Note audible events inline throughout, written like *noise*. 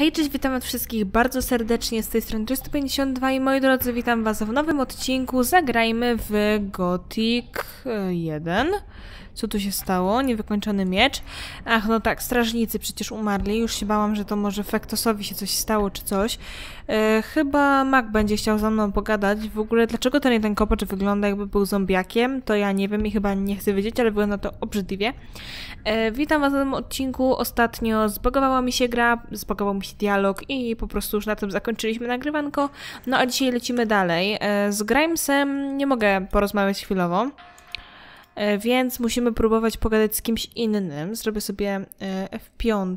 Hej, cześć, witam was wszystkich bardzo serdecznie z tej strony 352 i moi drodzy, witam was w nowym odcinku. Zagrajmy w Gothic 1. Co tu się stało? Niewykończony miecz. Ach, no tak, strażnicy przecież umarli. Już się bałam, że to może Fektosowi się coś stało czy coś. E, chyba Mac będzie chciał ze mną pogadać. W ogóle, dlaczego ten jeden kopacz wygląda jakby był zombiakiem? To ja nie wiem i chyba nie chcę wiedzieć, ale wygląda to obrzydliwie. E, witam Was na tym odcinku. Ostatnio zbagowała mi się gra, zbagował mi się dialog i po prostu już na tym zakończyliśmy nagrywanko. No a dzisiaj lecimy dalej. E, z Grimesem nie mogę porozmawiać chwilowo. E, więc musimy próbować pogadać z kimś innym. Zrobię sobie e, F5.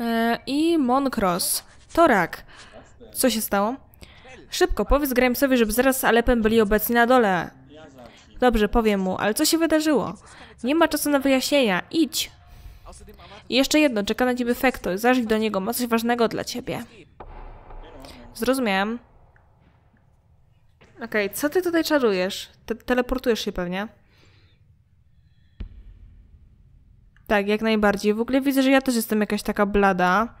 E, I Moncross. Torak. Co się stało? Szybko, powiedz Grahamsowi, żeby zaraz z Alepem byli obecni na dole. Dobrze, powiem mu, ale co się wydarzyło? Nie ma czasu na wyjaśnienia. Idź. I jeszcze jedno, czeka na ciebie Fektor. Zażyj do niego, ma coś ważnego dla ciebie. Zrozumiałem. Okej, okay, co ty tutaj czarujesz? Te teleportujesz się pewnie? Tak, jak najbardziej. W ogóle widzę, że ja też jestem jakaś taka blada.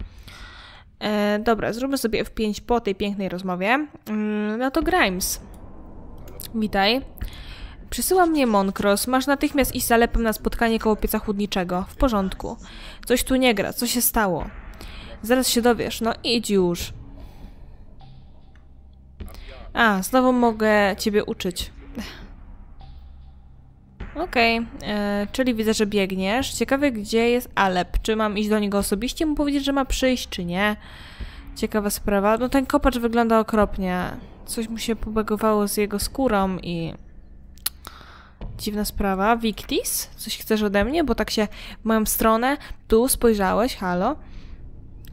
E, dobra, zróbmy sobie F5 po tej pięknej rozmowie. Mm, no to Grimes. Witaj. Przysyła mnie Moncross. Masz natychmiast iść zalepem na spotkanie koło pieca chudniczego. W porządku. Coś tu nie gra. Co się stało? Zaraz się dowiesz. No idź już. A, znowu mogę ciebie uczyć. Okej, okay. E, czyli widzę, że biegniesz. Ciekawe, gdzie jest Alep. Czy mam iść do niego osobiście, mu powiedzieć, że ma przyjść, czy nie? Ciekawa sprawa. No ten kopacz wygląda okropnie. Coś mu się pobagowało z jego skórą i... Dziwna sprawa. Victis? Coś chcesz ode mnie? Bo tak się w moją stronę tu spojrzałeś, halo?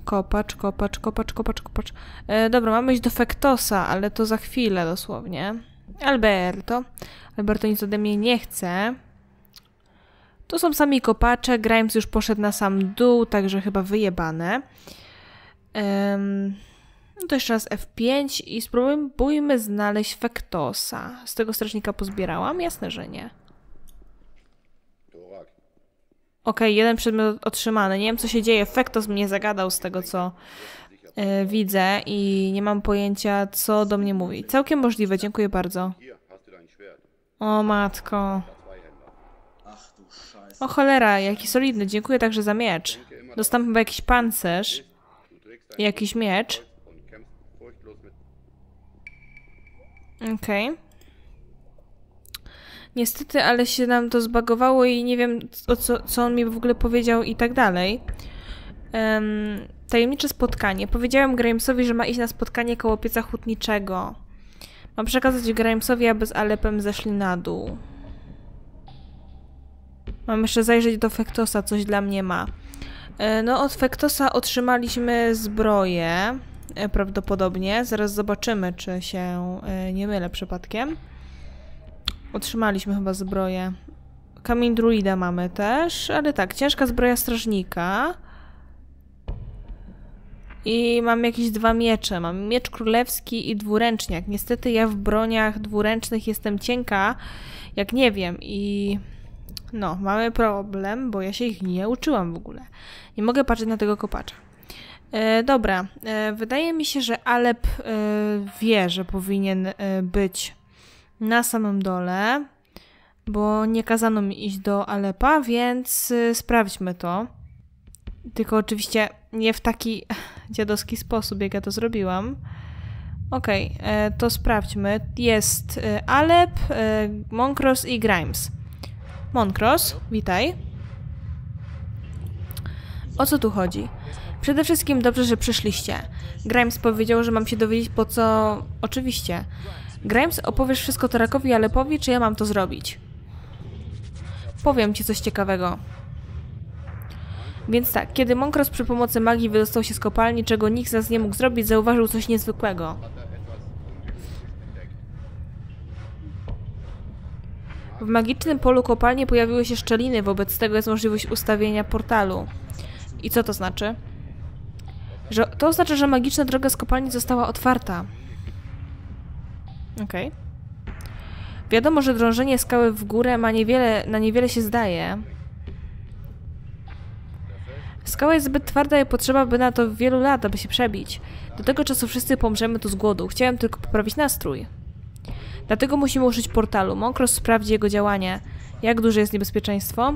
kopacz, kopacz, kopacz, kopacz, kopacz. E, dobra, mamy iść do Fektosa, ale to za chwilę dosłownie. Alberto. Alberto nic ode mnie nie chce. Tu są sami kopacze. Grimes już poszedł na sam dół, także chyba wyjebane. no to jeszcze raz F5 i spróbujmy znaleźć Fektosa. Z tego strażnika pozbierałam? Jasne, że nie. Okej, okay, jeden przedmiot otrzymany. Nie wiem, co się dzieje. Fektos mnie zagadał z tego, co y, widzę i nie mam pojęcia, co do mnie mówi. Całkiem możliwe, dziękuję bardzo. O matko. O cholera, jaki solidny. Dziękuję także za miecz. Dostałem chyba jakiś pancerz. Jakiś miecz. Okej. Okay. Niestety, ale się nam to zbagowało i nie wiem, o co, co on mi w ogóle powiedział i tak dalej. Um, tajemnicze spotkanie. Powiedziałem Grahamsowi, że ma iść na spotkanie koło pieca hutniczego. Mam przekazać Grahamsowi, aby z Alepem zeszli na dół. Mam jeszcze zajrzeć do Fektosa, coś dla mnie ma. E, no, od Fektosa otrzymaliśmy zbroję, e, prawdopodobnie. Zaraz zobaczymy, czy się e, nie mylę przypadkiem. Otrzymaliśmy chyba zbroję. Kamień druida mamy też, ale tak, ciężka zbroja strażnika. I mam jakieś dwa miecze. Mam miecz królewski i dwuręczniak. Niestety ja w broniach dwuręcznych jestem cienka, jak nie wiem. I no, mamy problem, bo ja się ich nie uczyłam w ogóle. Nie mogę patrzeć na tego kopacza. E, dobra, e, wydaje mi się, że Alep e, wie, że powinien e, być na samym dole, bo nie kazano mi iść do Alepa, więc y, sprawdźmy to. Tylko oczywiście nie w taki *laughs* dziadowski sposób, jak ja to zrobiłam. Okej, okay, e, to sprawdźmy. Jest y, Alep, y, Moncross i Grimes. Moncross, witaj. O co tu chodzi? Przede wszystkim dobrze, że przyszliście. Grimes powiedział, że mam się dowiedzieć po co... Oczywiście. Grimes, opowiesz wszystko Tarakowi, ale powie, czy ja mam to zrobić. Powiem ci coś ciekawego. Więc tak, kiedy Monkros przy pomocy magii wydostał się z kopalni, czego nikt z nas nie mógł zrobić, zauważył coś niezwykłego. W magicznym polu kopalni pojawiły się szczeliny, wobec tego jest możliwość ustawienia portalu. I co to znaczy? Że, to oznacza, że magiczna droga z kopalni została otwarta. Okej. Okay. Wiadomo, że drążenie skały w górę ma niewiele, na niewiele się zdaje. Skała jest zbyt twarda i potrzeba by na to wielu lat, aby się przebić. Do tego czasu wszyscy pomrzemy tu z głodu. Chciałem tylko poprawić nastrój. Dlatego musimy użyć portalu. Mokros sprawdzi jego działanie. Jak duże jest niebezpieczeństwo?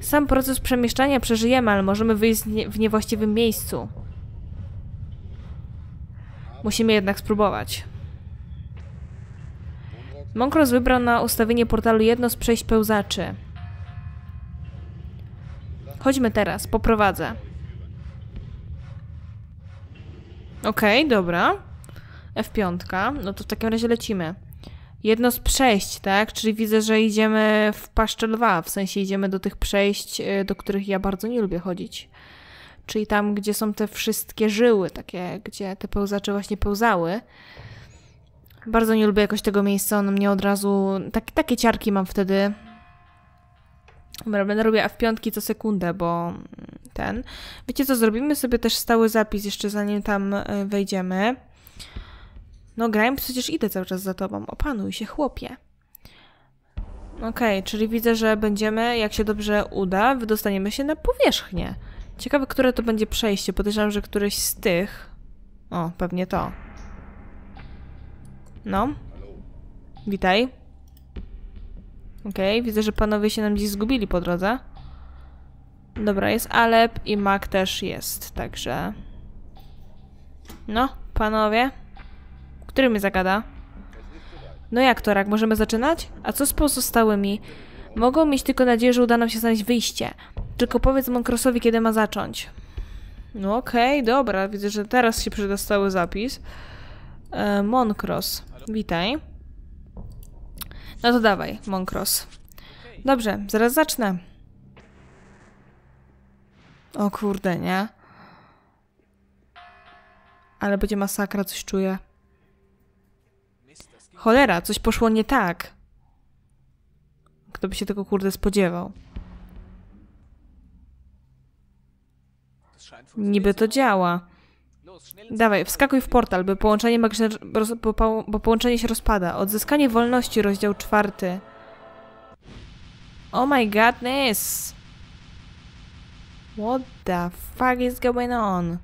Sam proces przemieszczania przeżyjemy, ale możemy wyjść w niewłaściwym miejscu. Musimy jednak spróbować. Mokros wybrał na ustawienie portalu jedno z przejść pełzaczy. Chodźmy teraz, poprowadzę. Okej, okay, dobra. F5, no to w takim razie lecimy. Jedno z przejść, tak? Czyli widzę, że idziemy w paszczę lwa, w sensie idziemy do tych przejść, y, do których ja bardzo nie lubię chodzić. Czyli tam, gdzie są te wszystkie żyły, takie, gdzie te pełzacze właśnie pełzały. Bardzo nie lubię jakoś tego miejsca, ono mnie od razu... Tak, takie ciarki mam wtedy. Dobra, będę robiła w piątki co sekundę, bo ten... Wiecie co, zrobimy sobie też stały zapis jeszcze zanim tam e, wejdziemy. No Grime, przecież idę cały czas za tobą. Opanuj się, chłopie. Okej, okay, czyli widzę, że będziemy, jak się dobrze uda, wydostaniemy się na powierzchnię. Ciekawe, które to będzie przejście. Podejrzewam, że któreś z tych... O, pewnie to. No. Witaj. Okej, okay, widzę, że panowie się nam gdzieś zgubili po drodze. Dobra, jest Alep i Mak też jest, także... No, panowie. Który mnie zagada? No jak to, Rak? Możemy zaczynać? A co z pozostałymi? Mogą mieć tylko nadzieję, że uda nam się znaleźć wyjście. Tylko powiedz Monkrosowi, kiedy ma zacząć. No okej, okay, dobra. Widzę, że teraz się przydostały zapis. E, Monkros. Witaj. No to dawaj, Monkros. Dobrze, zaraz zacznę. O kurde, nie? Ale będzie masakra, coś czuję. Cholera, coś poszło nie tak. Kto by się tego kurde spodziewał? Niby to działa. Dawaj, wskakuj w portal, bo połączenie, bo, połączenie się rozpada. Odzyskanie wolności, rozdział czwarty. Oh my godness! What the fuck is going on?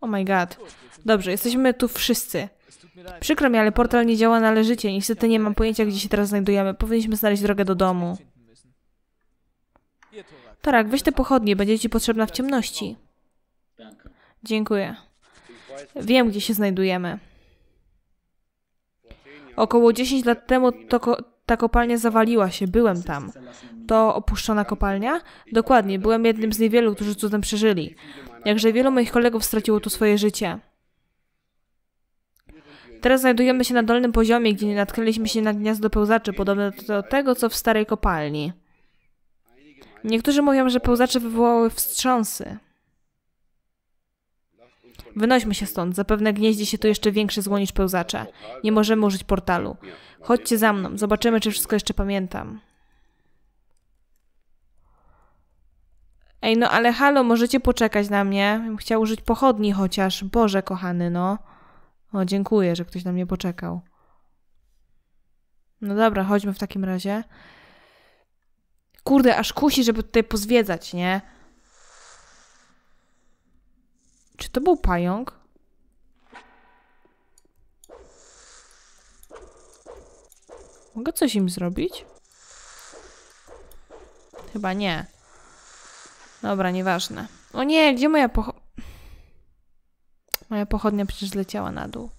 Oh my god. Dobrze, jesteśmy tu wszyscy. Przykro mi, ale portal nie działa należycie. Niestety nie mam pojęcia, gdzie się teraz znajdujemy. Powinniśmy znaleźć drogę do domu. Torak, weź te pochodnie, będzie ci potrzebna w ciemności. Dziękuję. Wiem, gdzie się znajdujemy. Około 10 lat temu ko ta kopalnia zawaliła się, byłem tam. To opuszczona kopalnia? Dokładnie, byłem jednym z niewielu, którzy cudem przeżyli. Jakże wielu moich kolegów straciło tu swoje życie. Teraz znajdujemy się na dolnym poziomie, gdzie natknęliśmy się na gniazdo pełzaczy, podobne do tego, co w starej kopalni. Niektórzy mówią, że pełzacze wywołały wstrząsy. Wynośmy się stąd. Zapewne gnieździ się tu jeszcze większy zło niż pełzacze. Nie możemy użyć portalu. Chodźcie za mną. Zobaczymy, czy wszystko jeszcze pamiętam. Ej, no ale halo, możecie poczekać na mnie. Chciał użyć pochodni chociaż. Boże, kochany, no. O, dziękuję, że ktoś na mnie poczekał. No dobra, chodźmy w takim razie kurde, aż kusi, żeby tutaj pozwiedzać, nie? Czy to był pająk? Mogę coś im zrobić? Chyba nie. Dobra, nieważne. O nie, gdzie moja pocho... Moja pochodnia przecież zleciała na dół.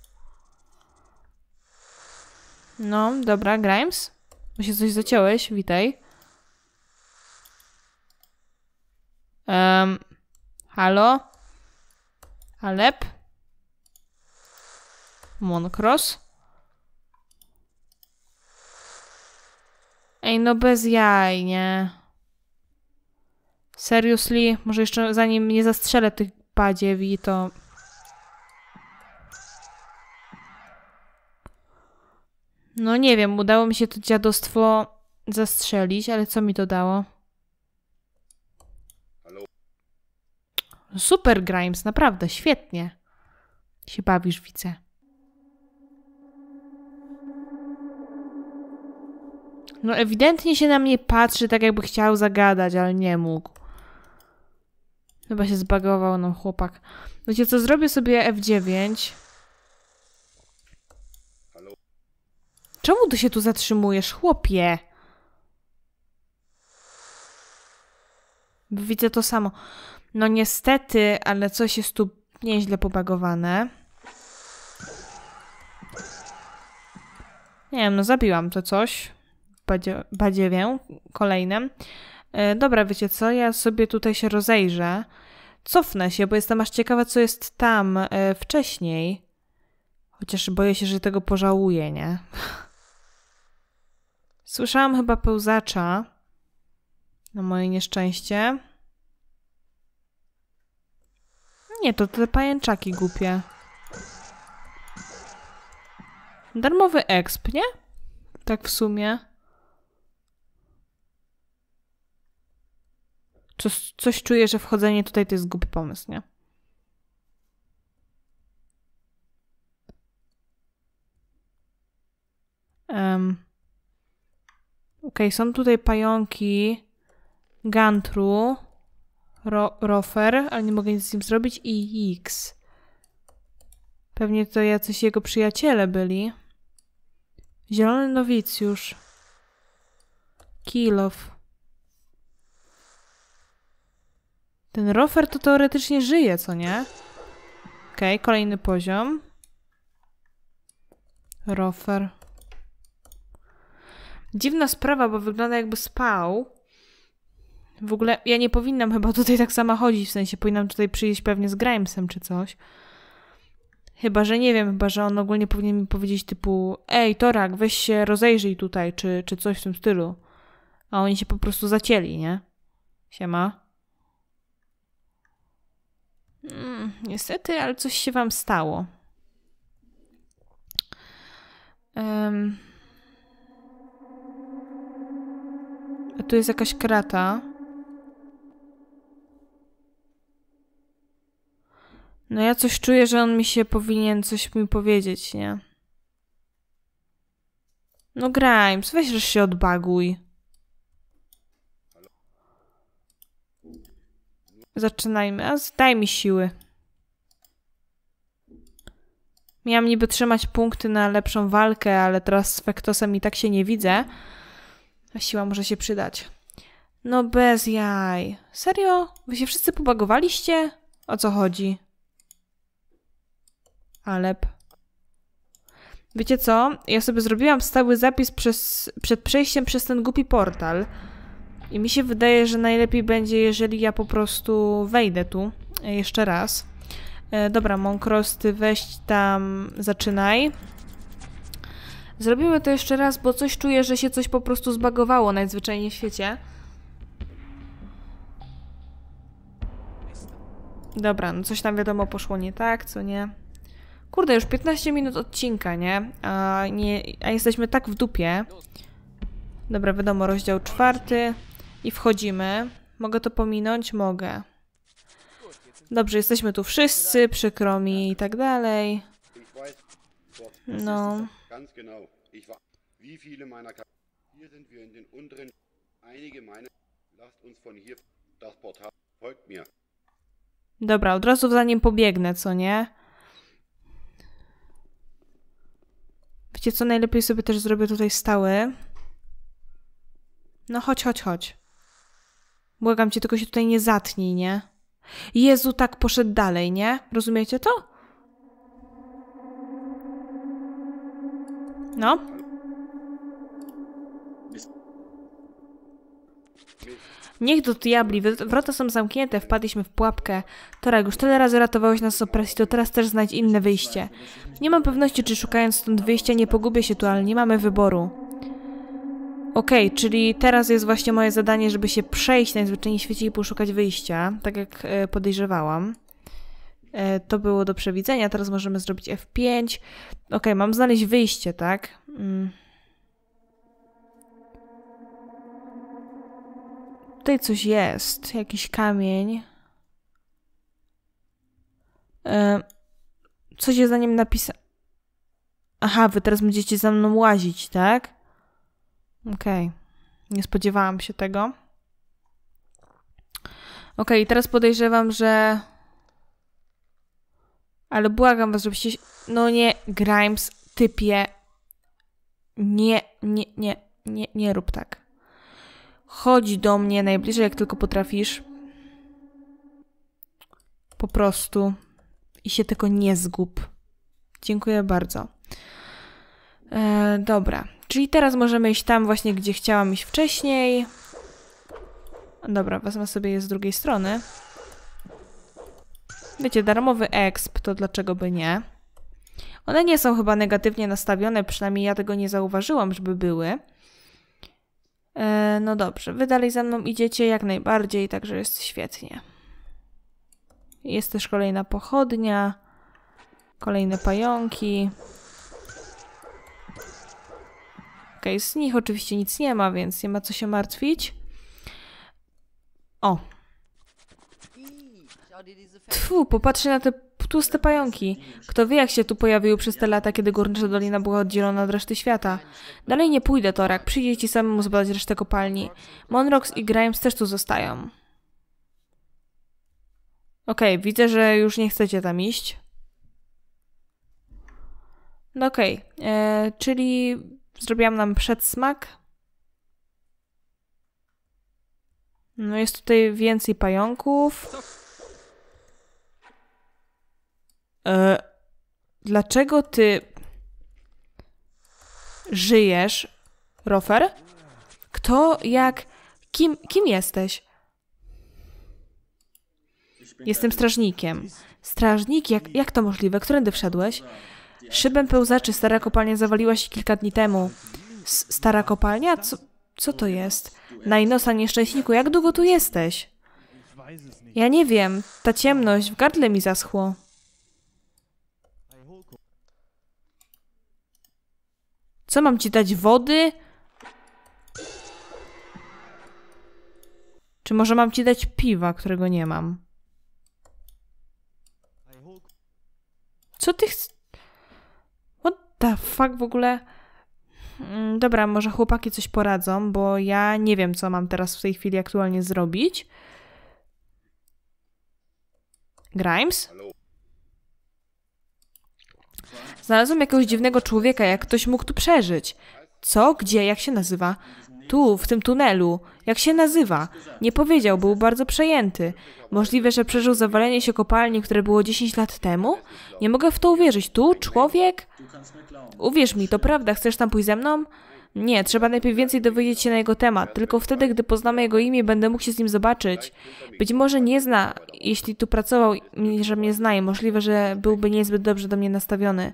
No, dobra, Grimes? Bo się coś zaciąłeś, witaj. Um, halo? Alep? Moncross? Ej, no bez jaj, nie? Seriously? Może jeszcze zanim nie zastrzelę tych badziewi, to... No nie wiem, udało mi się to dziadostwo zastrzelić, ale co mi to dało? Super, Grimes, naprawdę, świetnie. Się bawisz, widzę. No ewidentnie się na mnie patrzy, tak jakby chciał zagadać, ale nie mógł. Chyba się zbagował nam no, chłopak. Wiecie co, zrobię sobie F9. Czemu ty się tu zatrzymujesz, chłopie? Widzę to samo. No niestety, ale coś jest tu nieźle pobagowane. Nie wiem, no zabiłam to coś. Badzie badziewię kolejnym. E, dobra, wiecie co? Ja sobie tutaj się rozejrzę. Cofnę się, bo jestem aż ciekawa, co jest tam e, wcześniej. Chociaż boję się, że tego pożałuję, nie? *laughs* Słyszałam chyba pełzacza. Na moje nieszczęście. Nie, to te pajęczaki głupie. Darmowy exp, nie? Tak w sumie. Coś, coś czuję, że wchodzenie tutaj to jest głupi pomysł, nie? Um. Okej, okay, są tutaj pająki. Gantru, ro, Rofer, ale nie mogę nic z nim zrobić, i X. Pewnie to jacyś jego przyjaciele byli. Zielony nowicjusz. Kilow. Ten rofer to teoretycznie żyje, co nie? Okej, okay, kolejny poziom. Rofer. Dziwna sprawa, bo wygląda jakby spał. W ogóle ja nie powinnam chyba tutaj tak sama chodzić, w sensie powinnam tutaj przyjść pewnie z Grimesem czy coś. Chyba, że nie wiem, chyba, że on ogólnie powinien mi powiedzieć typu ej, Torak, weź się rozejrzyj tutaj, czy, czy coś w tym stylu. A oni się po prostu zacięli, nie? Siema. Mm, niestety, ale coś się wam stało. Um. A tu jest jakaś krata. No ja coś czuję, że on mi się powinien coś mi powiedzieć, nie? No Grimes, weź, że się odbaguj. Zaczynajmy. A daj mi siły. Miałam niby trzymać punkty na lepszą walkę, ale teraz z Fektosem i tak się nie widzę. A siła może się przydać. No bez jaj. Serio? Wy się wszyscy pobagowaliście? O co chodzi? Alep. Wiecie co? Ja sobie zrobiłam stały zapis przez, przed przejściem przez ten głupi portal. I mi się wydaje, że najlepiej będzie, jeżeli ja po prostu wejdę tu e, jeszcze raz. E, dobra, Monkrosty, ty weź tam, zaczynaj. Zrobimy to jeszcze raz, bo coś czuję, że się coś po prostu zbagowało najzwyczajniej w świecie. Dobra, no coś tam wiadomo poszło nie tak, co nie. Kurde, już 15 minut odcinka, nie? A, nie, a jesteśmy tak w dupie. Dobra, wiadomo, rozdział czwarty. I wchodzimy. Mogę to pominąć? Mogę. Dobrze, jesteśmy tu wszyscy, przykro mi i tak dalej. No. Dobra, od razu zanim pobiegnę, co nie? Wiecie co, najlepiej sobie też zrobię tutaj stały. No chodź, chodź, chodź. Błagam cię, tylko się tutaj nie zatnij, nie? Jezu tak poszedł dalej, nie? Rozumiecie to? No. Niech do diabli, wrota są zamknięte, wpadliśmy w pułapkę. Torek, już tyle razy ratowałeś nas z opresji, to teraz też znajdź inne wyjście. Nie mam pewności, czy szukając stąd wyjścia nie pogubię się tu, ale nie mamy wyboru. Okej, okay, czyli teraz jest właśnie moje zadanie, żeby się przejść najzwyczajniej w świecie i poszukać wyjścia, tak jak e, podejrzewałam. E, to było do przewidzenia, teraz możemy zrobić F5. Okej, okay, mam znaleźć wyjście, tak? Mm. tutaj coś jest. Jakiś kamień. E, coś jest na nim napisane. Aha, wy teraz będziecie za mną łazić, tak? Okej. Okay. Nie spodziewałam się tego. Okej, okay, teraz podejrzewam, że... Ale błagam was, żebyście... No nie, Grimes, typie. Nie, nie, nie, nie, nie rób tak. Chodź do mnie najbliżej, jak tylko potrafisz. Po prostu. I się tego nie zgub. Dziękuję bardzo. E, dobra. Czyli teraz możemy iść tam właśnie, gdzie chciałam iść wcześniej. Dobra, wezmę sobie je z drugiej strony. Wiecie, darmowy exp, to dlaczego by nie? One nie są chyba negatywnie nastawione, przynajmniej ja tego nie zauważyłam, żeby były. E, no dobrze, wy dalej za mną idziecie jak najbardziej, także jest świetnie. Jest też kolejna pochodnia, kolejne pająki. Ok, z nich oczywiście nic nie ma, więc nie ma co się martwić. O! Tfu, popatrzcie na te Tłuste pająki. Kto wie, jak się tu pojawiły przez te lata, kiedy Górnicza Dolina była oddzielona od reszty świata. Dalej nie pójdę, Torak. Przyjdzie ci samemu zbadać resztę kopalni. Monrox i Grimes też tu zostają. Okej, okay, widzę, że już nie chcecie tam iść. No okej, okay. E, czyli zrobiłam nam przedsmak. No jest tutaj więcej pająków. E, dlaczego ty żyjesz, Rofer? Kto, jak, kim, kim jesteś? Jestem strażnikiem. Strażnik? Jak, jak to możliwe? Którędy wszedłeś? Szybem pełzaczy stara kopalnia zawaliła się kilka dni temu. S stara kopalnia? Co, co to jest? Najnosa nieszczęśniku, jak długo tu jesteś? Ja nie wiem. Ta ciemność w gardle mi zaschło. Co mam ci dać wody? Czy może mam ci dać piwa, którego nie mam? Co ty chcesz? What the fuck w ogóle? Mm, dobra, może chłopaki coś poradzą, bo ja nie wiem, co mam teraz w tej chwili aktualnie zrobić. Grimes? Znalazłem jakiegoś dziwnego człowieka, jak ktoś mógł tu przeżyć. Co? Gdzie? Jak się nazywa? Tu, w tym tunelu. Jak się nazywa? Nie powiedział, był bardzo przejęty. Możliwe, że przeżył zawalenie się kopalni, które było 10 lat temu? Nie mogę w to uwierzyć. Tu? Człowiek? Uwierz mi, to prawda. Chcesz tam pójść ze mną? Nie, trzeba najpierw więcej dowiedzieć się na jego temat. Tylko wtedy, gdy poznamy jego imię, będę mógł się z nim zobaczyć. Być może nie zna, jeśli tu pracował, że mnie zna możliwe, że byłby niezbyt dobrze do mnie nastawiony.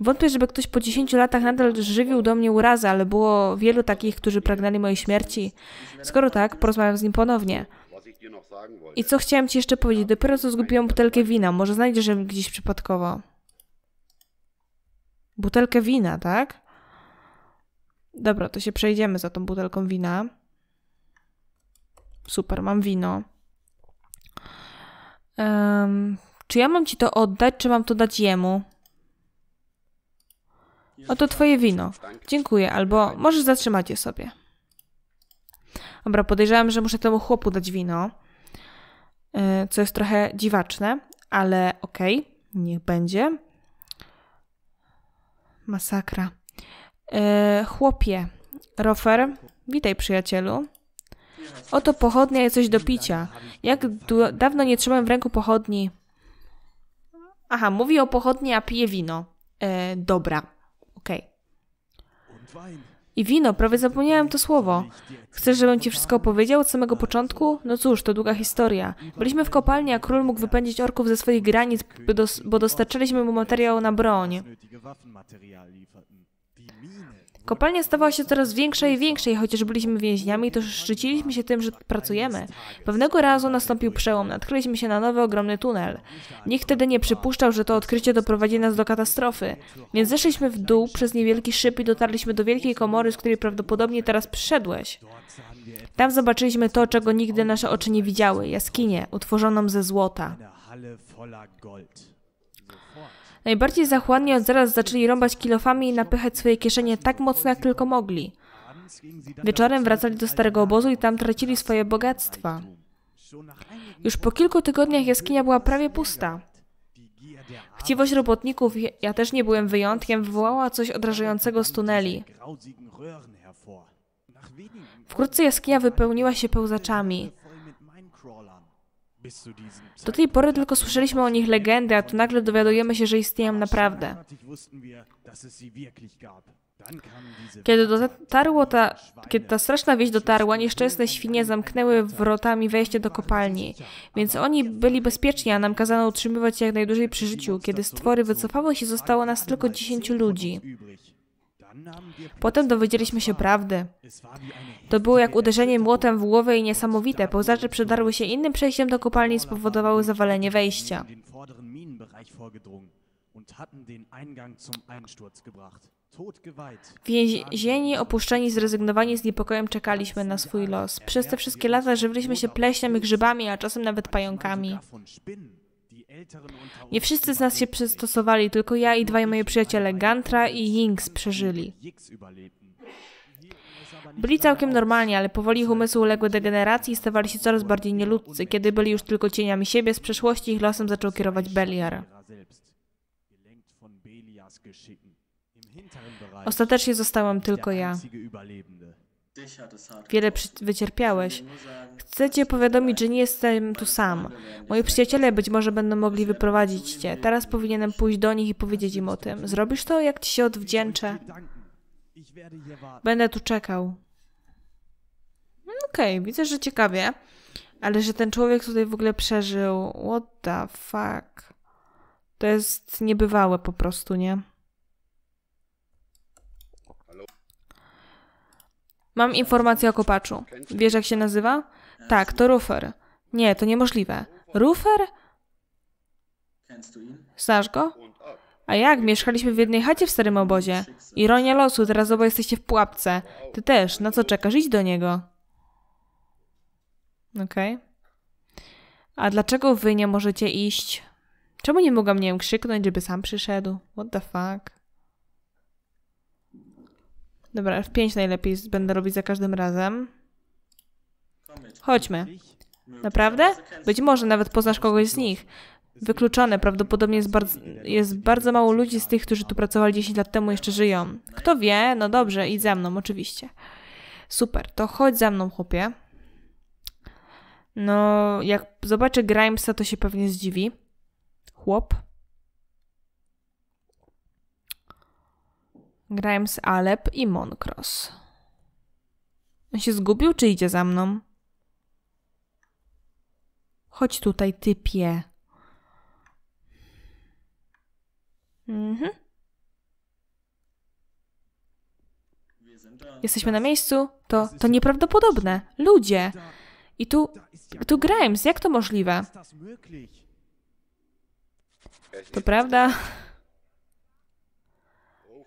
Wątpię, żeby ktoś po 10 latach nadal żywił do mnie urazę, ale było wielu takich, którzy pragnęli mojej śmierci. Skoro tak, porozmawiam z nim ponownie. I co chciałem ci jeszcze powiedzieć? Dopiero co zgubiłam butelkę wina. Może znajdziesz ją gdzieś przypadkowo. Butelkę wina, tak? Dobra, to się przejdziemy za tą butelką wina. Super, mam wino. Um, czy ja mam ci to oddać, czy mam to dać jemu? Oto twoje wino. Dziękuję, albo możesz zatrzymać je sobie. Dobra, podejrzewam, że muszę temu chłopu dać wino, e, co jest trochę dziwaczne, ale okej, okay, niech będzie. Masakra. E, chłopie, Rofer, witaj przyjacielu. Oto pochodnia i coś do picia. Jak dawno nie trzymałem w ręku pochodni. Aha, mówi o pochodni, a pije wino. E, dobra, okej. Okay. I wino, prawie zapomniałem to słowo. Chcesz, żebym ci wszystko opowiedział od samego początku? No cóż, to długa historia. Byliśmy w kopalni, a król mógł wypędzić orków ze swoich granic, bo dostarczyliśmy mu materiał na broń. Kopalnia stawała się coraz większa i większa i chociaż byliśmy więźniami, to szczyciliśmy się tym, że pracujemy. Pewnego razu nastąpił przełom, natknęliśmy się na nowy ogromny tunel. Nikt wtedy nie przypuszczał, że to odkrycie doprowadzi nas do katastrofy, więc zeszliśmy w dół przez niewielki szyb i dotarliśmy do wielkiej komory, z której prawdopodobnie teraz przyszedłeś. Tam zobaczyliśmy to, czego nigdy nasze oczy nie widziały, jaskinię utworzoną ze złota. Najbardziej zachłannie od zaraz zaczęli rąbać kilofami i napychać swoje kieszenie tak mocno, jak tylko mogli. Wieczorem wracali do starego obozu i tam tracili swoje bogactwa. Już po kilku tygodniach jaskinia była prawie pusta. Chciwość robotników, ja też nie byłem wyjątkiem, wywołała coś odrażającego z tuneli. Wkrótce jaskinia wypełniła się pełzaczami. Do tej pory tylko słyszeliśmy o nich legendy, a tu nagle dowiadujemy się, że istnieją naprawdę. Kiedy dotarło ta, kiedy ta straszna wieść dotarła, nieszczęsne świnie zamknęły wrotami wejście do kopalni, więc oni byli bezpieczni, a nam kazano utrzymywać się jak najdłużej przy życiu. Kiedy stwory wycofały się, zostało nas tylko dziesięciu ludzi. Potem dowiedzieliśmy się prawdy. To było jak uderzenie młotem w głowę i niesamowite. Połzacze przedarły się innym przejściem do kopalni i spowodowały zawalenie wejścia. Więzieni, opuszczeni, zrezygnowani z niepokojem czekaliśmy na swój los. Przez te wszystkie lata żywiliśmy się pleśniami, grzybami, a czasem nawet pająkami. Nie wszyscy z nas się przystosowali, tylko ja i dwaj moi przyjaciele Gantra i Jinx, przeżyli. Byli całkiem normalni, ale powoli ich umysły uległy degeneracji i stawali się coraz bardziej nieludzcy. Kiedy byli już tylko cieniami siebie, z przeszłości ich losem zaczął kierować Beliar. Ostatecznie zostałem tylko ja. Wiele wycierpiałeś. Chcę cię powiadomić, że nie jestem tu sam. Moi przyjaciele być może będą mogli wyprowadzić cię. Teraz powinienem pójść do nich i powiedzieć im o tym. Zrobisz to, jak ci się odwdzięczę? Będę tu czekał. No, okej, okay, widzę, że ciekawie. Ale że ten człowiek tutaj w ogóle przeżył. What the fuck? To jest niebywałe po prostu, nie? Mam informację o kopaczu. Wiesz, jak się nazywa? Tak, to Rufer. Nie, to niemożliwe. Rufer? Znasz go? A jak? Mieszkaliśmy w jednej chacie w starym obozie. Ironia losu, teraz oba jesteście w pułapce. Ty też, na co czekasz? Idź do niego. Okej. Okay. A dlaczego wy nie możecie iść? Czemu nie mogłam, nie wiem, krzyknąć, żeby sam przyszedł? What the fuck? Dobra, w pięć najlepiej będę robić za każdym razem. Chodźmy. Naprawdę? Być może nawet poznasz kogoś z nich wykluczone. Prawdopodobnie jest bardzo, jest bardzo mało ludzi z tych, którzy tu pracowali 10 lat temu, jeszcze żyją. Kto wie? No dobrze, idź za mną, oczywiście. Super, to chodź za mną, chłopie. No, jak zobaczy Grimesa, to się pewnie zdziwi. Chłop. Grimes, Alep i Moncross. On się zgubił, czy idzie za mną? Chodź tutaj, typie. Mhm. Jesteśmy na miejscu? To, to nieprawdopodobne. Ludzie. I tu, tu Grimes, jak to możliwe? To prawda.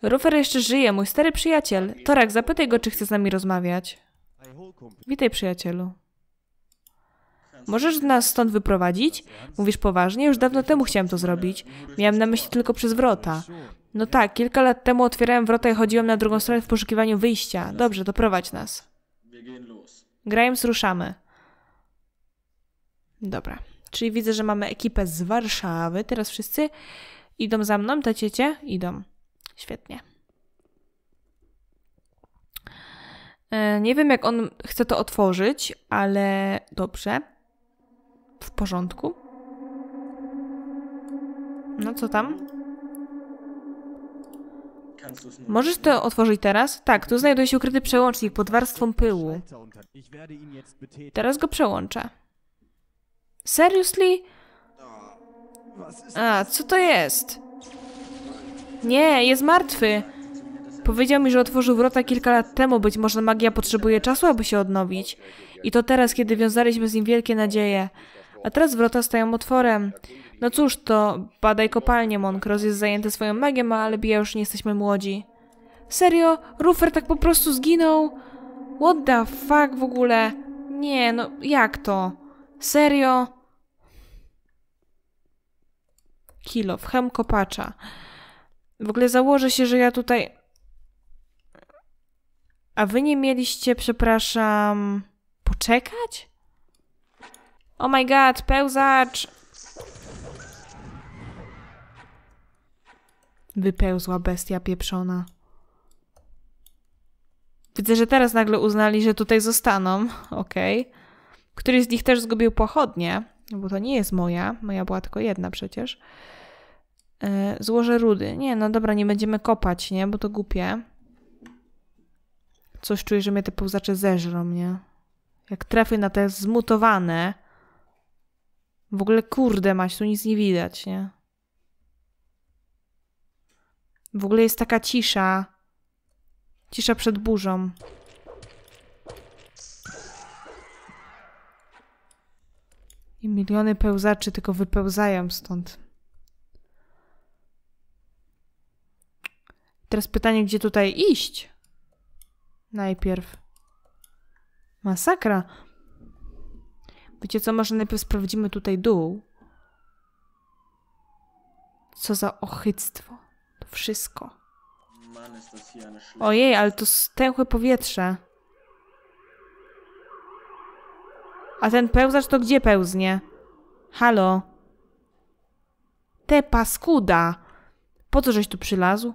Rufer jeszcze żyje, mój stary przyjaciel. Torak, zapytaj go, czy chce z nami rozmawiać. Witaj, przyjacielu. Możesz nas stąd wyprowadzić? Mówisz poważnie? Już dawno temu chciałem to zrobić. Miałem na myśli tylko przez wrota. No tak, kilka lat temu otwierałem wrota i chodziłem na drugą stronę w poszukiwaniu wyjścia. Dobrze, doprowadź nas. Grimes, ruszamy. Dobra. Czyli widzę, że mamy ekipę z Warszawy. Teraz wszyscy idą za mną, te ciecie? Idą. Świetnie. E, nie wiem, jak on chce to otworzyć, ale dobrze w porządku? No co tam? Możesz to otworzyć teraz? Tak, tu znajduje się ukryty przełącznik pod warstwą pyłu. Teraz go przełączę. Seriously? A, co to jest? Nie, jest martwy. Powiedział mi, że otworzył wrota kilka lat temu. Być może magia potrzebuje czasu, aby się odnowić. I to teraz, kiedy wiązaliśmy z nim wielkie nadzieje. A teraz wrota stają otworem. No cóż, to badaj kopalnie, Monkros jest zajęty swoją magią, ale bija już nie jesteśmy młodzi. Serio? Rufer tak po prostu zginął? What the fuck w ogóle? Nie, no jak to? Serio? Kilo, w hem kopacza. W ogóle założę się, że ja tutaj... A wy nie mieliście, przepraszam... Poczekać? Oh my god, pełzacz! Wypełzła bestia pieprzona. Widzę, że teraz nagle uznali, że tutaj zostaną. Okej. Okay. Któryś z nich też zgubił pochodnie, bo to nie jest moja. Moja była tylko jedna przecież. E, złożę rudy. Nie, no dobra, nie będziemy kopać, nie? Bo to głupie. Coś czuję, że mnie te pełzacze zeżrą, nie? Jak trafię na te zmutowane, w ogóle kurde Maś, tu nic nie widać, nie? W ogóle jest taka cisza. Cisza przed burzą. I miliony pełzaczy tylko wypełzają stąd. Teraz pytanie, gdzie tutaj iść? Najpierw. Masakra. Wiecie co, może najpierw sprawdzimy tutaj dół. Co za ochyctwo. To wszystko. Ojej, ale to stęchłe powietrze. A ten pełzacz to gdzie pełznie? Halo? Te paskuda! Po co żeś tu przylazł?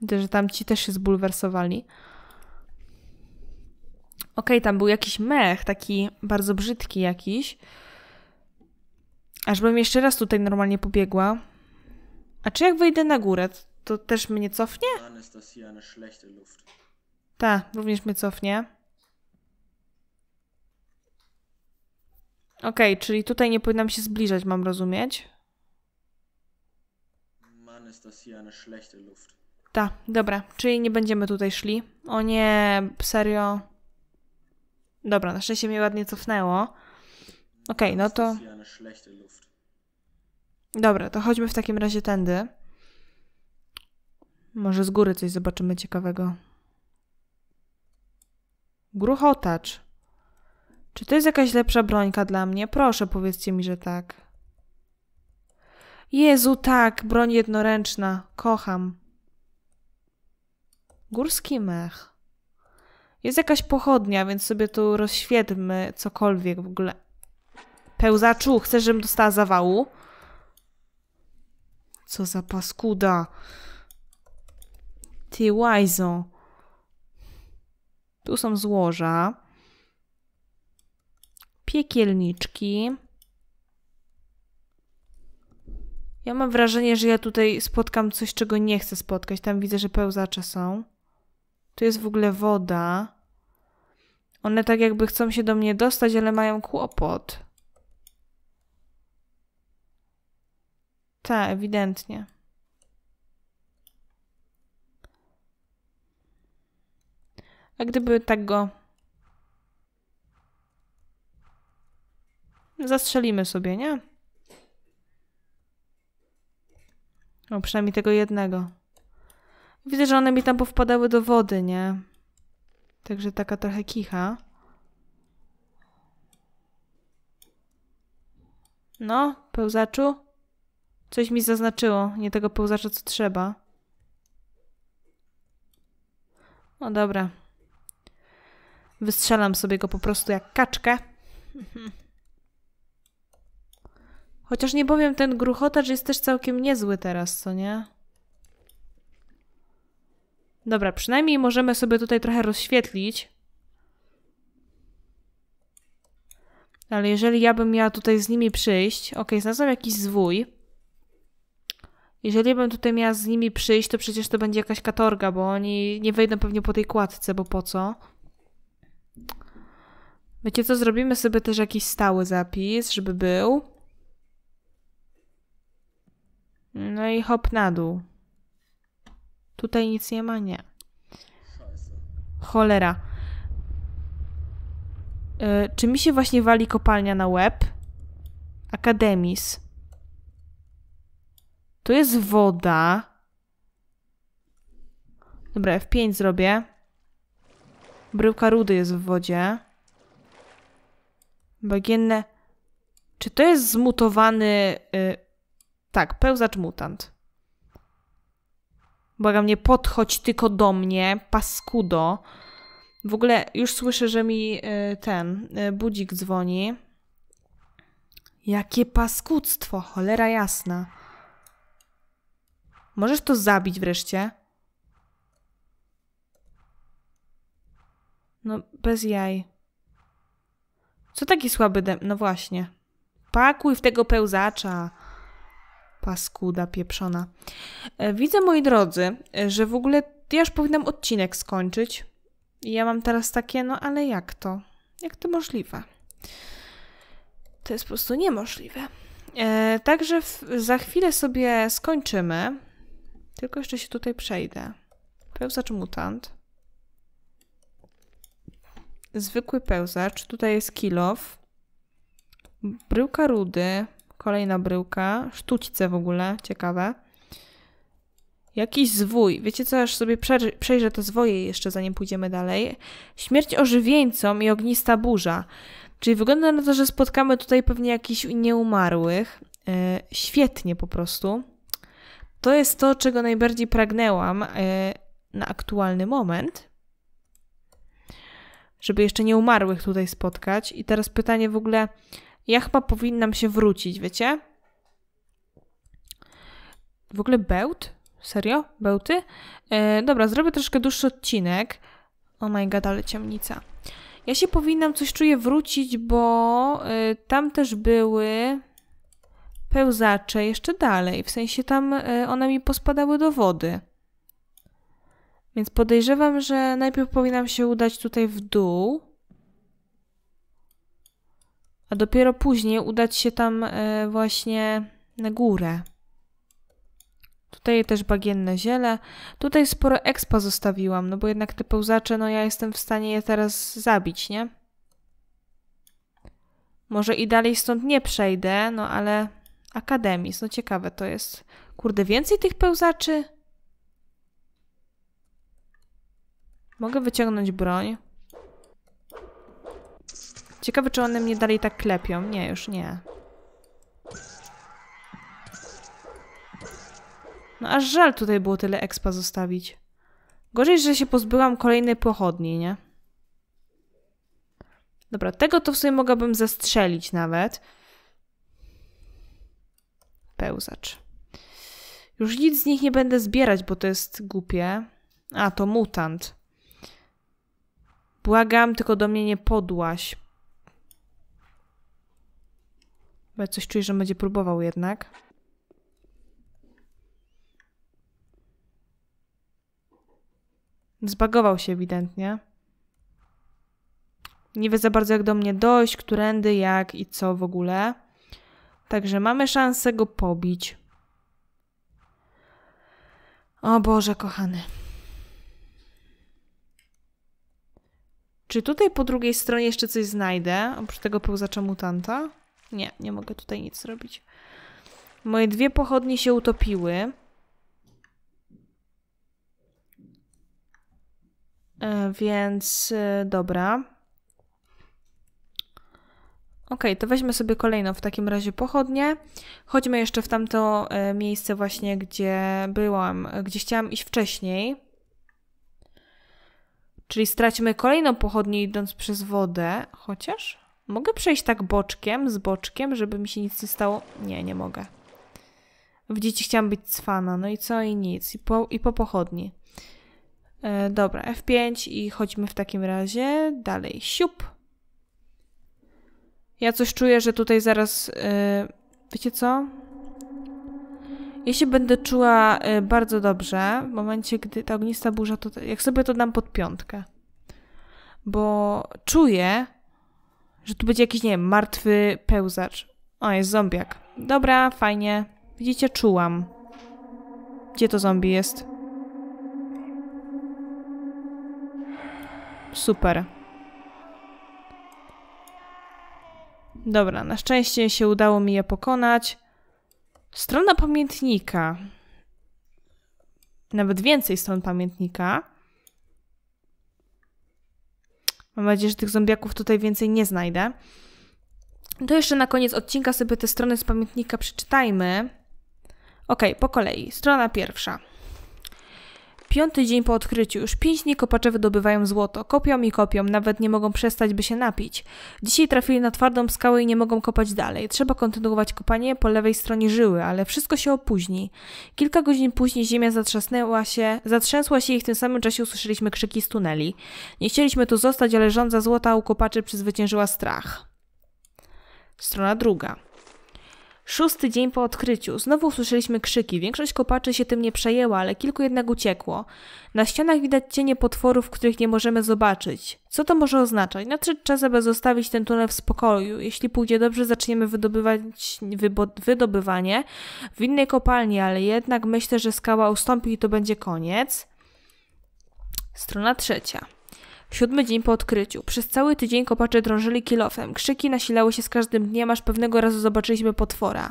Widzę, że tam ci też się zbulwersowali. Okej, okay, tam był jakiś mech, taki bardzo brzydki jakiś. Ażbym jeszcze raz tutaj normalnie pobiegła. A czy jak wyjdę na górę, to też mnie cofnie? Ta, również mnie cofnie. Okej, okay, czyli tutaj nie powinnam się zbliżać, mam rozumieć. Tak, Ta, dobra, czyli nie będziemy tutaj szli. O nie, serio. Dobra, na szczęście mnie ładnie cofnęło. Okej, okay, no to... Dobra, to chodźmy w takim razie tędy. Może z góry coś zobaczymy ciekawego. Gruchotacz. Czy to jest jakaś lepsza brońka dla mnie? Proszę, powiedzcie mi, że tak. Jezu, tak, broń jednoręczna. Kocham. Górski mech. Jest jakaś pochodnia, więc sobie tu rozświetlmy cokolwiek w ogóle. Pełzaczu, chcesz, żebym dostała zawału? Co za paskuda. Ty łajzo. Tu są złoża. Piekielniczki. Ja mam wrażenie, że ja tutaj spotkam coś, czego nie chcę spotkać. Tam widzę, że pełzacze są. Tu jest w ogóle woda. One tak jakby chcą się do mnie dostać, ale mają kłopot. Tak, ewidentnie. A gdyby tak go... Zastrzelimy sobie, nie? No przynajmniej tego jednego. Widzę, że one mi tam powpadały do wody, nie? Także taka trochę kicha. No, pełzaczu. Coś mi zaznaczyło. Nie tego pełzacza, co trzeba. No dobra. Wystrzelam sobie go po prostu jak kaczkę. Chociaż nie powiem, ten gruchotarz jest też całkiem niezły teraz, co nie? Dobra, przynajmniej możemy sobie tutaj trochę rozświetlić. Ale jeżeli ja bym miała tutaj z nimi przyjść... ok, znalazłam jakiś zwój. Jeżeli bym tutaj miała z nimi przyjść, to przecież to będzie jakaś katorga, bo oni nie wejdą pewnie po tej kładce, bo po co? Wiecie co, zrobimy sobie też jakiś stały zapis, żeby był. No i hop na dół. Tutaj nic nie ma, nie. Cholera. Yy, czy mi się właśnie wali kopalnia na łeb? Akademis. Tu jest woda. Dobra, F5 zrobię. Bryłka rudy jest w wodzie. Bagienne. Czy to jest zmutowany... Yy, tak, pełzacz mutant. Błagam, nie podchodź tylko do mnie, paskudo. W ogóle już słyszę, że mi y, ten y, budzik dzwoni. Jakie paskudztwo, cholera jasna. Możesz to zabić wreszcie? No, bez jaj. Co taki słaby dem... No właśnie. Pakuj w tego pełzacza. Paskuda pieprzona. E, widzę, moi drodzy, e, że w ogóle ja już powinnam odcinek skończyć. ja mam teraz takie, no ale jak to? Jak to możliwe? To jest po prostu niemożliwe. E, także w, za chwilę sobie skończymy. Tylko jeszcze się tutaj przejdę. Pełzacz mutant. Zwykły pełzacz. Tutaj jest kilow. Bryłka rudy. Kolejna bryłka. Sztućce w ogóle, ciekawe. Jakiś zwój. Wiecie co, aż sobie przejrzę te zwoje jeszcze, zanim pójdziemy dalej. Śmierć ożywieńcom i ognista burza. Czyli wygląda na to, że spotkamy tutaj pewnie jakichś nieumarłych. E, świetnie po prostu. To jest to, czego najbardziej pragnęłam e, na aktualny moment. Żeby jeszcze nieumarłych tutaj spotkać. I teraz pytanie w ogóle, ja chyba powinnam się wrócić, wiecie? W ogóle bełt? Serio? Bełty? E, dobra, zrobię troszkę dłuższy odcinek. Oh my god, ale ciemnica. Ja się powinnam coś czuję wrócić, bo y, tam też były pełzacze jeszcze dalej. W sensie tam y, one mi pospadały do wody. Więc podejrzewam, że najpierw powinnam się udać tutaj w dół a dopiero później udać się tam e, właśnie na górę. Tutaj też bagienne ziele. Tutaj sporo expa zostawiłam, no bo jednak te pełzacze, no ja jestem w stanie je teraz zabić, nie? Może i dalej stąd nie przejdę, no ale... Akademis, no ciekawe to jest. Kurde, więcej tych pełzaczy? Mogę wyciągnąć broń. Ciekawe, czy one mnie dalej tak klepią. Nie, już nie. No aż żal tutaj było tyle expa zostawić. Gorzej, że się pozbyłam kolejnej pochodni, nie? Dobra, tego to w sumie mogłabym zastrzelić nawet. Pełzacz. Już nic z nich nie będę zbierać, bo to jest głupie. A, to mutant. Błagam, tylko do mnie nie podłaś. Bo ja coś czuję, że będzie próbował jednak. Zbagował się ewidentnie. Nie wie za bardzo jak do mnie dojść, którędy, jak i co w ogóle. Także mamy szansę go pobić. O Boże, kochany. Czy tutaj po drugiej stronie jeszcze coś znajdę? Oprócz tego pełzacza mutanta? Nie, nie mogę tutaj nic zrobić. Moje dwie pochodnie się utopiły. E, więc e, dobra. Ok, to weźmy sobie kolejną w takim razie pochodnię. Chodźmy jeszcze w tamto e, miejsce właśnie, gdzie byłam, gdzie chciałam iść wcześniej. Czyli stracimy kolejną pochodnię idąc przez wodę, chociaż... Mogę przejść tak boczkiem, z boczkiem, żeby mi się nic nie stało? Nie, nie mogę. W dzieci chciałam być cwana, no i co i nic. I po, i po pochodni. E, dobra, F5 i chodźmy w takim razie dalej. Siup. Ja coś czuję, że tutaj zaraz... E, wiecie co? Ja się będę czuła e, bardzo dobrze w momencie, gdy ta ognista burza... To, jak sobie to dam pod piątkę. Bo czuję, że tu będzie jakiś, nie wiem, martwy pełzacz. O, jest zombiak. Dobra, fajnie. Widzicie, czułam. Gdzie to zombie jest? Super. Dobra, na szczęście się udało mi je pokonać. Strona pamiętnika. Nawet więcej stron pamiętnika. Mam nadzieję, że tych zombiaków tutaj więcej nie znajdę. To jeszcze na koniec odcinka sobie te strony z pamiętnika przeczytajmy. Ok, po kolei. Strona pierwsza. Piąty dzień po odkryciu. Już pięć dni kopacze wydobywają złoto. Kopią i kopią, nawet nie mogą przestać, by się napić. Dzisiaj trafili na twardą skałę i nie mogą kopać dalej. Trzeba kontynuować kopanie po lewej stronie żyły, ale wszystko się opóźni. Kilka godzin później ziemia zatrzasnęła się, zatrzęsła się i w tym samym czasie usłyszeliśmy krzyki z tuneli. Nie chcieliśmy tu zostać, ale rządza złota u kopaczy przezwyciężyła strach. Strona druga. Szósty dzień po odkryciu. Znowu usłyszeliśmy krzyki. Większość kopaczy się tym nie przejęła, ale kilku jednak uciekło. Na ścianach widać cienie potworów, których nie możemy zobaczyć. Co to może oznaczać? Nadszedł czas, aby zostawić ten tunel w spokoju. Jeśli pójdzie dobrze, zaczniemy wydobywać, wydobywanie w innej kopalni, ale jednak myślę, że skała ustąpi i to będzie koniec. Strona trzecia. Siódmy dzień po odkryciu. Przez cały tydzień kopacze drążyli kilofem. Krzyki nasilały się z każdym dniem, aż pewnego razu zobaczyliśmy potwora.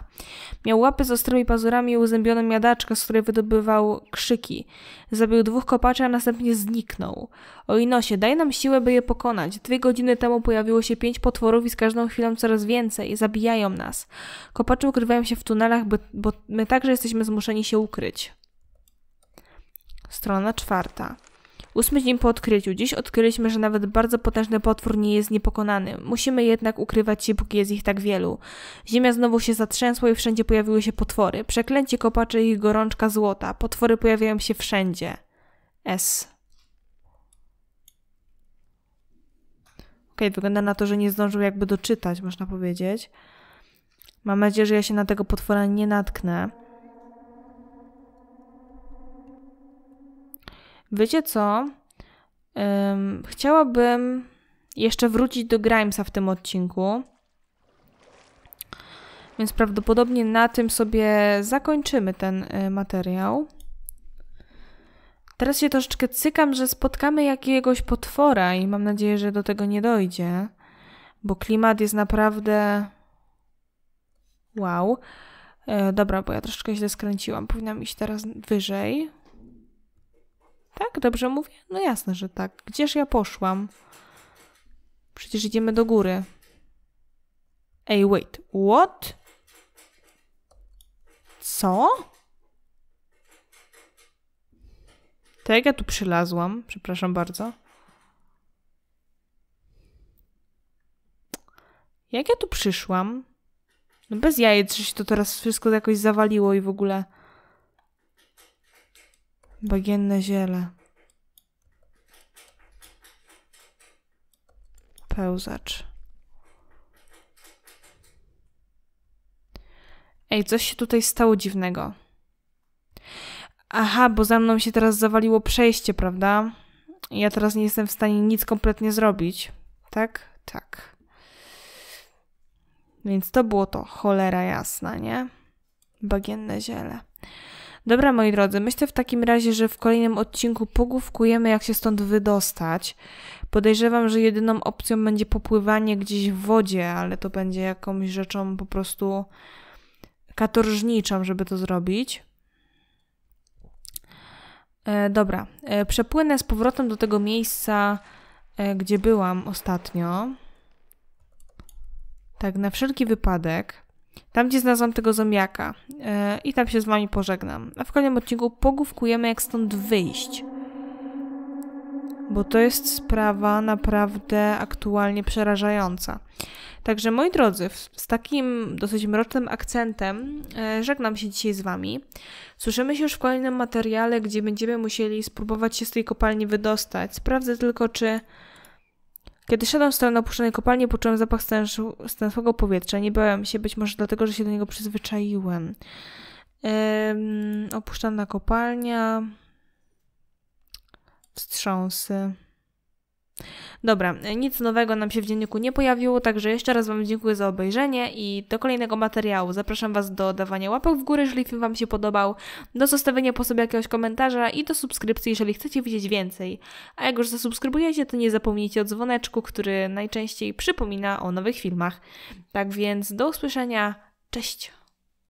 Miał łapy z ostrymi pazurami i uzębioną miadaczkę, z której wydobywał krzyki. Zabił dwóch kopaczy, a następnie zniknął. O Inosie, daj nam siłę, by je pokonać. Dwie godziny temu pojawiło się pięć potworów i z każdą chwilą coraz więcej. Zabijają nas. Kopacze ukrywają się w tunelach, bo my także jesteśmy zmuszeni się ukryć. Strona czwarta. Ósmy dzień po odkryciu. Dziś odkryliśmy, że nawet bardzo potężny potwór nie jest niepokonany. Musimy jednak ukrywać się, póki jest ich tak wielu. Ziemia znowu się zatrzęsła i wszędzie pojawiły się potwory. Przeklęcie kopaczy i gorączka złota. Potwory pojawiają się wszędzie. S. Okej, okay, wygląda na to, że nie zdążył jakby doczytać, można powiedzieć. Mam nadzieję, że ja się na tego potwora nie natknę. Wiecie co? Um, chciałabym jeszcze wrócić do Grimesa w tym odcinku. Więc prawdopodobnie na tym sobie zakończymy ten y, materiał. Teraz się troszeczkę cykam, że spotkamy jakiegoś potwora i mam nadzieję, że do tego nie dojdzie, bo klimat jest naprawdę wow. E, dobra, bo ja troszeczkę źle skręciłam. Powinnam iść teraz wyżej. Tak, dobrze mówię? No jasne, że tak. Gdzież ja poszłam? Przecież idziemy do góry. Ej, wait, what? Co? Tak ja tu przylazłam? Przepraszam bardzo. Jak ja tu przyszłam? No bez jajec, że się to teraz wszystko jakoś zawaliło i w ogóle... Bagienne ziele. Pełzacz. Ej, coś się tutaj stało dziwnego. Aha, bo za mną się teraz zawaliło przejście, prawda? Ja teraz nie jestem w stanie nic kompletnie zrobić. Tak? Tak. Więc to było to, cholera jasna, nie? Bagienne ziele. Dobra, moi drodzy, myślę w takim razie, że w kolejnym odcinku pogłówkujemy, jak się stąd wydostać. Podejrzewam, że jedyną opcją będzie popływanie gdzieś w wodzie, ale to będzie jakąś rzeczą po prostu katorżniczą, żeby to zrobić. E, dobra, e, przepłynę z powrotem do tego miejsca, e, gdzie byłam ostatnio. Tak, na wszelki wypadek. Tam, gdzie znalazłam tego zombiaka. Yy, I tam się z wami pożegnam. A w kolejnym odcinku pogłówkujemy, jak stąd wyjść. Bo to jest sprawa naprawdę aktualnie przerażająca. Także moi drodzy, z takim dosyć mrocznym akcentem e, żegnam się dzisiaj z wami. Słyszymy się już w kolejnym materiale, gdzie będziemy musieli spróbować się z tej kopalni wydostać. Sprawdzę tylko, czy kiedy szedłem w stronę opuszczonej kopalni, poczułem zapach stęsłego powietrza. Nie bałem się, być może dlatego, że się do niego przyzwyczaiłem. Ym, opuszczana kopalnia. Wstrząsy. Dobra, nic nowego nam się w dzienniku nie pojawiło, także jeszcze raz Wam dziękuję za obejrzenie i do kolejnego materiału. Zapraszam Was do dawania łapek w górę, jeżeli film Wam się podobał, do zostawienia po sobie jakiegoś komentarza i do subskrypcji, jeżeli chcecie widzieć więcej. A jak już zasubskrybujecie, to nie zapomnijcie o dzwoneczku, który najczęściej przypomina o nowych filmach. Tak więc do usłyszenia, cześć!